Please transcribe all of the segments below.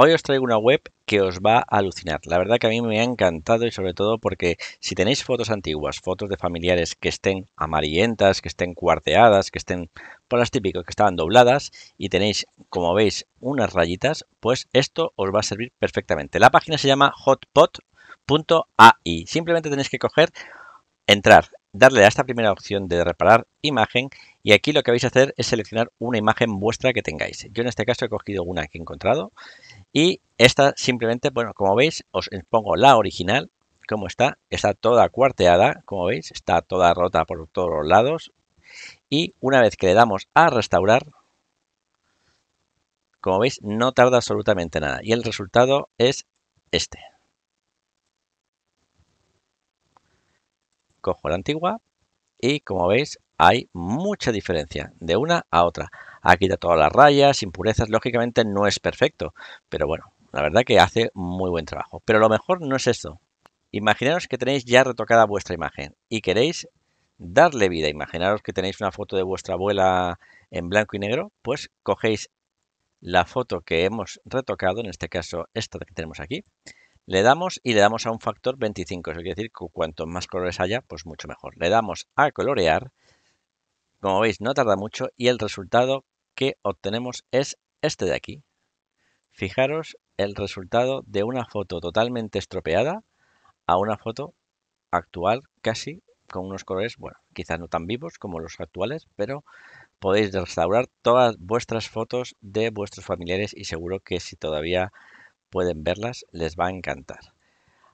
Hoy os traigo una web que os va a alucinar. La verdad que a mí me ha encantado y sobre todo porque si tenéis fotos antiguas, fotos de familiares que estén amarillentas, que estén cuarteadas, que estén por las típicas que estaban dobladas y tenéis, como veis, unas rayitas, pues esto os va a servir perfectamente. La página se llama hotpot.ai. Simplemente tenéis que coger, entrar darle a esta primera opción de reparar imagen y aquí lo que vais a hacer es seleccionar una imagen vuestra que tengáis. Yo en este caso he cogido una que he encontrado y esta simplemente, bueno, como veis, os pongo la original, como está, está toda cuarteada, como veis, está toda rota por todos los lados y una vez que le damos a restaurar, como veis, no tarda absolutamente nada y el resultado es este. cojo la antigua y como veis hay mucha diferencia de una a otra. Aquí de todas las rayas, impurezas, lógicamente no es perfecto, pero bueno, la verdad que hace muy buen trabajo. Pero lo mejor no es esto. Imaginaros que tenéis ya retocada vuestra imagen y queréis darle vida. Imaginaros que tenéis una foto de vuestra abuela en blanco y negro, pues cogéis la foto que hemos retocado, en este caso esta que tenemos aquí, le damos y le damos a un factor 25. Eso quiere decir que cuantos más colores haya, pues mucho mejor. Le damos a colorear. Como veis, no tarda mucho y el resultado que obtenemos es este de aquí. Fijaros el resultado de una foto totalmente estropeada a una foto actual casi con unos colores, bueno, quizás no tan vivos como los actuales, pero podéis restaurar todas vuestras fotos de vuestros familiares y seguro que si todavía pueden verlas, les va a encantar.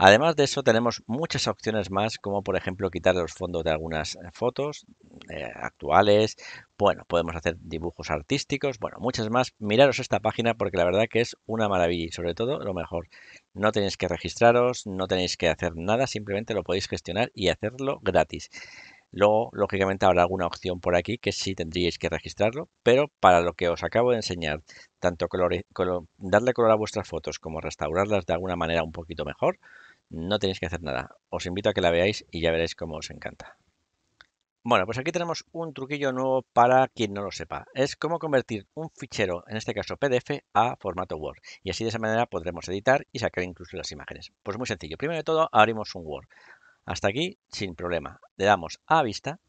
Además de eso tenemos muchas opciones más como por ejemplo quitar los fondos de algunas eh, fotos eh, actuales, bueno, podemos hacer dibujos artísticos, bueno, muchas más. Miraros esta página porque la verdad que es una maravilla y sobre todo lo mejor, no tenéis que registraros, no tenéis que hacer nada, simplemente lo podéis gestionar y hacerlo gratis. Luego, lógicamente, habrá alguna opción por aquí que sí tendríais que registrarlo, pero para lo que os acabo de enseñar, tanto darle color a vuestras fotos como restaurarlas de alguna manera un poquito mejor, no tenéis que hacer nada. Os invito a que la veáis y ya veréis cómo os encanta. Bueno, pues aquí tenemos un truquillo nuevo para quien no lo sepa. Es cómo convertir un fichero, en este caso PDF, a formato Word. Y así de esa manera podremos editar y sacar incluso las imágenes. Pues muy sencillo. Primero de todo, abrimos un Word. Hasta aquí, sin problema le damos a vista,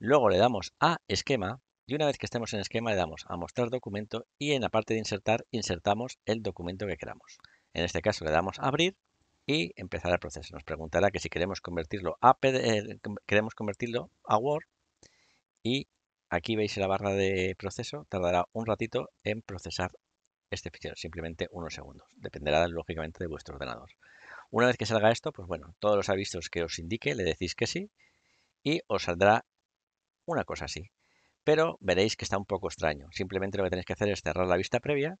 luego le damos a esquema y una vez que estemos en esquema le damos a mostrar documento y en la parte de insertar insertamos el documento que queramos. En este caso le damos a abrir y empezará el proceso. Nos preguntará que si queremos convertirlo a, eh, queremos convertirlo a Word y aquí veis la barra de proceso, tardará un ratito en procesar este fichero, simplemente unos segundos. Dependerá lógicamente de vuestro ordenador. Una vez que salga esto, pues bueno, todos los avisos que os indique le decís que sí y os saldrá una cosa así. Pero veréis que está un poco extraño. Simplemente lo que tenéis que hacer es cerrar la vista previa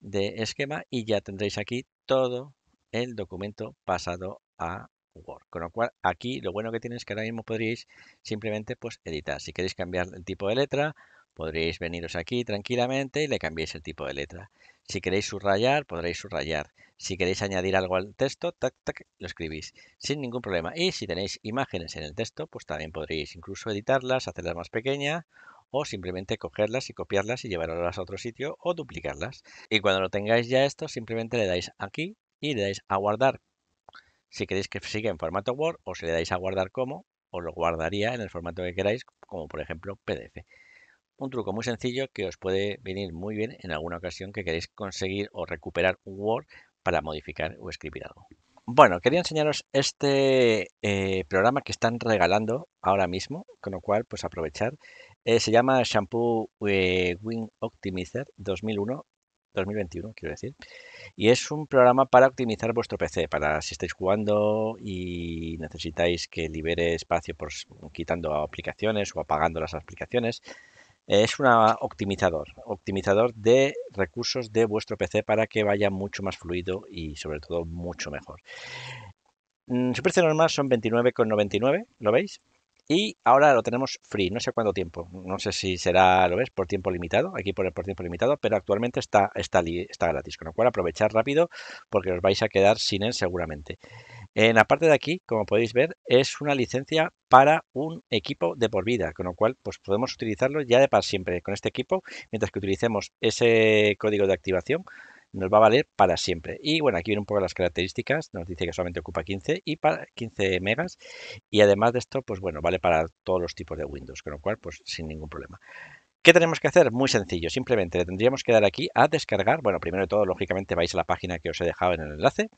de esquema y ya tendréis aquí todo el documento pasado a Word. Con lo cual, aquí lo bueno que tienes es que ahora mismo podríais simplemente pues, editar. Si queréis cambiar el tipo de letra Podréis veniros aquí tranquilamente y le cambiéis el tipo de letra. Si queréis subrayar, podréis subrayar. Si queréis añadir algo al texto, tac, tac, lo escribís sin ningún problema. Y si tenéis imágenes en el texto, pues también podréis incluso editarlas, hacerlas más pequeñas o simplemente cogerlas y copiarlas y llevarlas a otro sitio o duplicarlas. Y cuando lo tengáis ya esto, simplemente le dais aquí y le dais a guardar. Si queréis que siga en formato Word o si le dais a guardar como, os lo guardaría en el formato que queráis, como por ejemplo PDF. Un truco muy sencillo que os puede venir muy bien en alguna ocasión que queréis conseguir o recuperar un Word para modificar o escribir algo. Bueno, quería enseñaros este eh, programa que están regalando ahora mismo, con lo cual pues aprovechar. Eh, se llama Shampoo eh, wing Win Optimizer 2001. 2021, quiero decir. Y es un programa para optimizar vuestro PC, para si estáis jugando y necesitáis que libere espacio por, quitando aplicaciones o apagando las aplicaciones. Es un optimizador, optimizador de recursos de vuestro PC para que vaya mucho más fluido y sobre todo mucho mejor. Mm, su precio normal son 29,99, ¿lo veis? Y ahora lo tenemos free, no sé cuánto tiempo, no sé si será, lo ves, por tiempo limitado, aquí por, por tiempo limitado, pero actualmente está, está, está gratis, con lo cual aprovechar rápido porque os vais a quedar sin él seguramente. En la parte de aquí, como podéis ver, es una licencia para un equipo de por vida, con lo cual pues podemos utilizarlo ya de para siempre con este equipo, mientras que utilicemos ese código de activación nos va a valer para siempre. Y bueno, aquí viene un poco las características, nos dice que solamente ocupa 15 y para 15 megas y además de esto, pues bueno, vale para todos los tipos de Windows, con lo cual pues sin ningún problema. ¿Qué tenemos que hacer? Muy sencillo, simplemente le tendríamos que dar aquí a descargar, bueno, primero de todo, lógicamente vais a la página que os he dejado en el enlace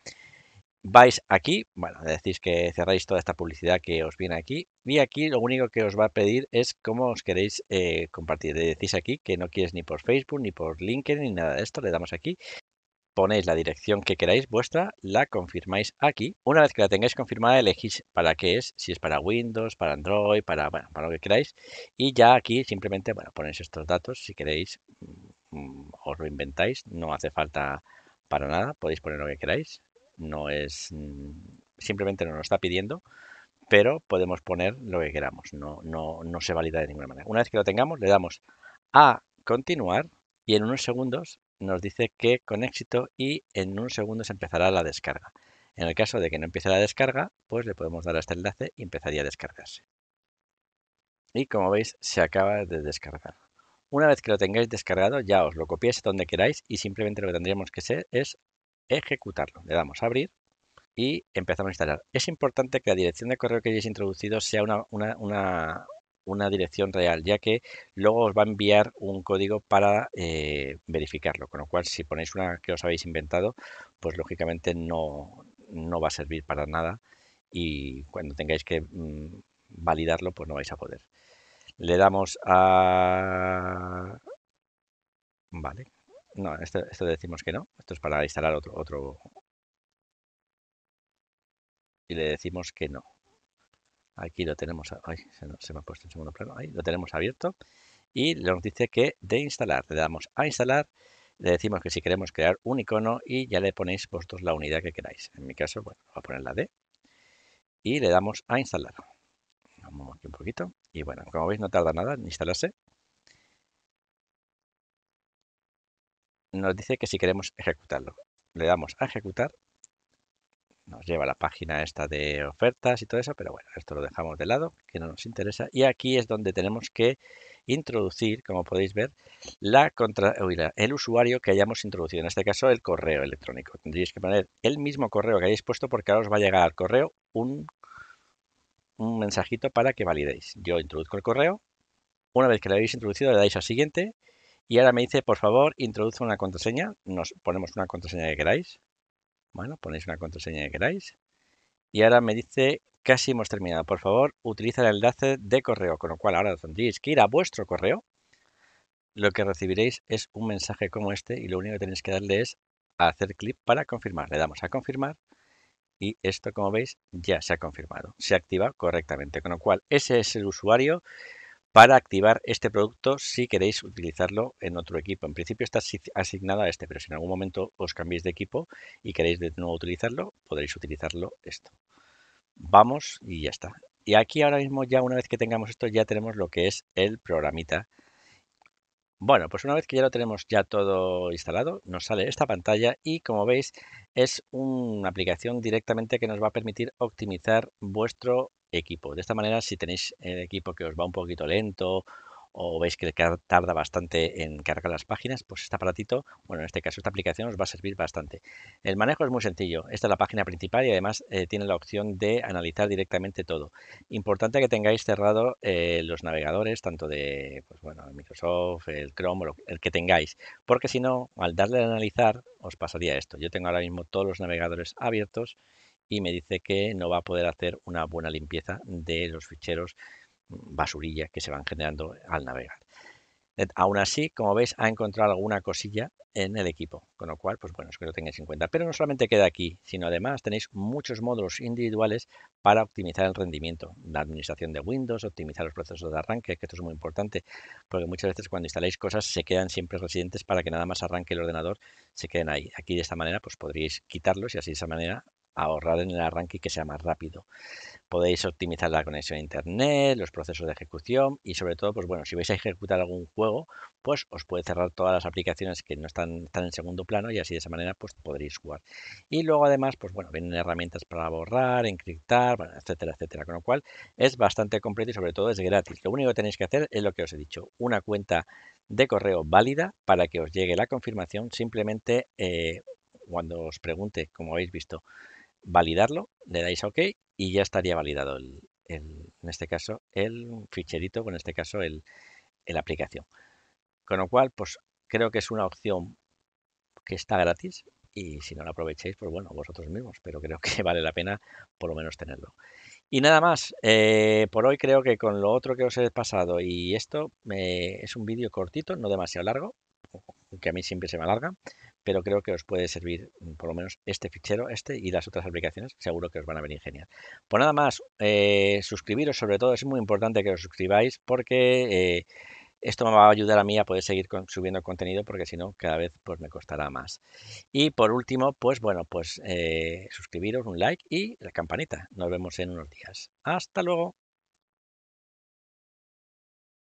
vais aquí, bueno, decís que cerráis toda esta publicidad que os viene aquí y aquí lo único que os va a pedir es cómo os queréis eh, compartir. decís aquí que no quieres ni por Facebook, ni por LinkedIn, ni nada de esto, le damos aquí. Ponéis la dirección que queráis vuestra, la confirmáis aquí. Una vez que la tengáis confirmada, elegís para qué es, si es para Windows, para Android, para, bueno, para lo que queráis. Y ya aquí simplemente, bueno, ponéis estos datos, si queréis, mm, mm, os lo inventáis, no hace falta para nada, podéis poner lo que queráis no es mm, simplemente no nos está pidiendo, pero podemos poner lo que queramos, no, no, se valida de ninguna manera. Una vez que lo tengamos, le damos a continuar y en unos segundos nos dice que con éxito y en unos segundos empezará la descarga. En el caso de que no empiece la descarga, pues le podemos dar a este enlace y empezaría a descargarse. Y como veis, se acaba de descargar. Una vez que lo tengáis descargado, ya os lo copiéis donde queráis y simplemente lo que tendríamos que hacer es ejecutarlo. Le damos a abrir y empezamos a instalar. Es importante que la dirección de correo que hayáis introducido sea una, dirección real, ya que luego os va a enviar un código para eh, verificarlo. Con lo cual, si ponéis una que os habéis inventado, pues lógicamente no, va a servir para nada y cuando tengáis que mm, validarlo, pues no vais a poder. Le damos a... Vale, no, esto, le decimos que no. Esto es para instalar otro, otro. Y le decimos que no. Aquí lo tenemos. se, me ha puesto en segundo plano. Ahí lo tenemos abierto. Y nos dice que de instalar. Le damos a instalar. Le decimos que si queremos crear un icono y ya le ponéis vosotros la unidad que queráis. En mi caso, bueno, voy a poner la D. Y le damos a instalar. un poquito. Y bueno, como veis, no tarda nada en instalarse. nos dice que si queremos ejecutarlo. Le damos a ejecutar. Nos lleva a la página esta de ofertas y todo eso, pero bueno, esto lo dejamos de lado, que no nos interesa. Y aquí es donde tenemos que introducir, como podéis ver, la contra... el usuario que hayamos introducido, en este caso el correo electrónico. Tendríais que poner el mismo correo que hayáis puesto porque ahora os va a llegar al correo un, un mensajito para que validéis. Yo introduzco el correo. Una vez que lo habéis introducido, le dais a siguiente y ahora me dice, por favor, introduce una contraseña. Nos ponemos una contraseña que queráis. Bueno, ponéis una contraseña que queráis. Y ahora me dice, casi hemos terminado. Por favor, utiliza el enlace de correo. Con lo cual ahora tendréis que ir a vuestro correo. Lo que recibiréis es un mensaje como este y lo único que tenéis que darle es hacer clic para confirmar. Le damos a confirmar y esto, como veis, ya se ha confirmado. Se activa correctamente. Con lo cual, ese es el usuario para activar este producto si queréis utilizarlo en otro equipo. En principio está asignada a este, pero si en algún momento os cambiéis de equipo y queréis de nuevo utilizarlo, podréis utilizarlo esto. Vamos y ya está. Y aquí ahora mismo ya una vez que tengamos esto ya tenemos lo que es el programita. Bueno, pues una vez que ya lo tenemos ya todo instalado, nos sale esta pantalla y como veis es una aplicación directamente que nos va a permitir optimizar vuestro equipo. De esta manera, si tenéis el equipo que os va un poquito lento o veis que tarda bastante en cargar las páginas, pues este aparatito, bueno, en este caso esta aplicación os va a servir bastante. El manejo es muy sencillo. Esta es la página principal y además eh, tiene la opción de analizar directamente todo. Importante que tengáis cerrado eh, los navegadores, tanto de pues, bueno, Microsoft, el Chrome, el que tengáis, porque si no, al darle a analizar os pasaría esto. Yo tengo ahora mismo todos los navegadores abiertos y me dice que no va a poder hacer una buena limpieza de los ficheros mm, basurilla que se van generando al navegar. Eh, aún así, como veis, ha encontrado alguna cosilla en el equipo, con lo cual, pues bueno, es que lo tengáis en cuenta. Pero no solamente queda aquí, sino además tenéis muchos módulos individuales para optimizar el rendimiento, la administración de Windows, optimizar los procesos de arranque, que esto es muy importante, porque muchas veces cuando instaláis cosas se quedan siempre residentes para que nada más arranque el ordenador, se queden ahí. Aquí de esta manera, pues podríais quitarlos y así de esa manera ahorrar en el arranque y que sea más rápido. Podéis optimizar la conexión a internet, los procesos de ejecución y sobre todo, pues bueno, si vais a ejecutar algún juego, pues os puede cerrar todas las aplicaciones que no están, están en segundo plano y así de esa manera pues podréis jugar. Y luego además, pues bueno, vienen herramientas para borrar, encriptar, etcétera, etcétera. Con lo cual es bastante completo y sobre todo es gratis. Lo único que tenéis que hacer es lo que os he dicho, una cuenta de correo válida para que os llegue la confirmación simplemente eh, cuando os pregunte, como habéis visto, validarlo, le dais a OK y ya estaría validado el, en este caso el ficherito, en este caso el, la aplicación. Con lo cual, pues creo que es una opción que está gratis y si no la aprovecháis, pues bueno, vosotros mismos, pero creo que vale la pena por lo menos tenerlo. Y nada más, eh, por hoy creo que con lo otro que os he pasado y esto eh, es un vídeo cortito, no demasiado largo, que a mí siempre se me alarga, pero creo que os puede servir mm, por lo menos este fichero, este y las otras aplicaciones, seguro que os van a venir genial. Pues nada más, eh, suscribiros sobre todo, es muy importante que os suscribáis porque eh, esto me va a ayudar a mí a poder seguir con, subiendo contenido porque si no cada vez pues me costará más. Y por último, pues bueno, pues eh, suscribiros, un like y la campanita. Nos vemos en unos días. Hasta luego.